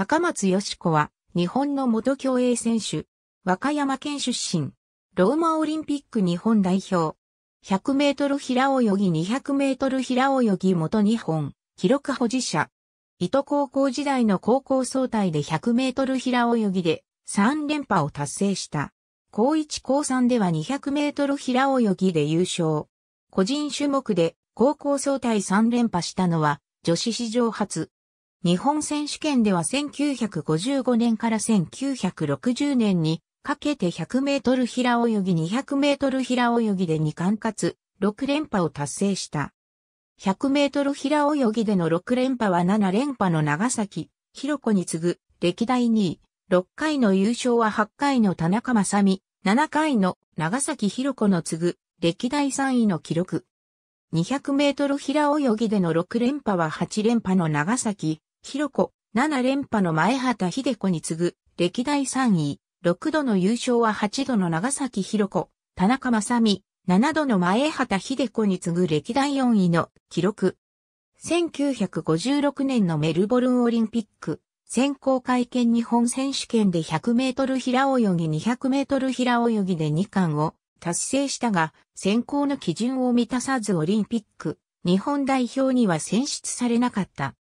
高松し子は、日本の元競泳選手、和歌山県出身、ローマオリンピック日本代表、100メートル平泳ぎ200メートル平泳ぎ元日本、記録保持者、伊都高校時代の高校総体で100メートル平泳ぎで3連覇を達成した。高1高3では200メートル平泳ぎで優勝。個人種目で高校総体3連覇したのは女子史上初。日本選手権では1955年から1960年にかけて100メートル平泳ぎ200メートル平泳ぎで2冠かつ6連覇を達成した。100メートル平泳ぎでの6連覇は7連覇の長崎、広子に次ぐ歴代2位、6回の優勝は8回の田中正美、7回の長崎広子の次ぐ歴代3位の記録。200メートル平泳ぎでの6連覇は8連覇の長崎、広子、7連覇の前畑秀子に次ぐ、歴代3位、6度の優勝は8度の長崎広子、田中正美、7度の前畑秀子に次ぐ歴代4位の記録。1956年のメルボルンオリンピック、選考会見日本選手権で100メートル平泳ぎ200メートル平泳ぎで2冠を達成したが、選考の基準を満たさずオリンピック、日本代表には選出されなかった。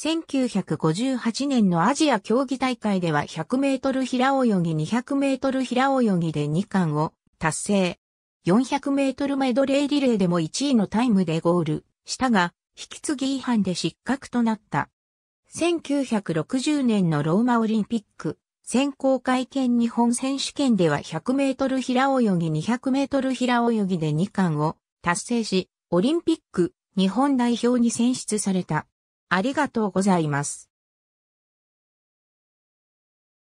1958年のアジア競技大会では100メートル平泳ぎ200メートル平泳ぎで2冠を達成。400メートルメドレーリレーでも1位のタイムでゴールしたが、引き継ぎ違反で失格となった。1960年のローマオリンピック、選考会見日本選手権では100メートル平泳ぎ200メートル平泳ぎで2冠を達成し、オリンピック日本代表に選出された。ありがとうございます。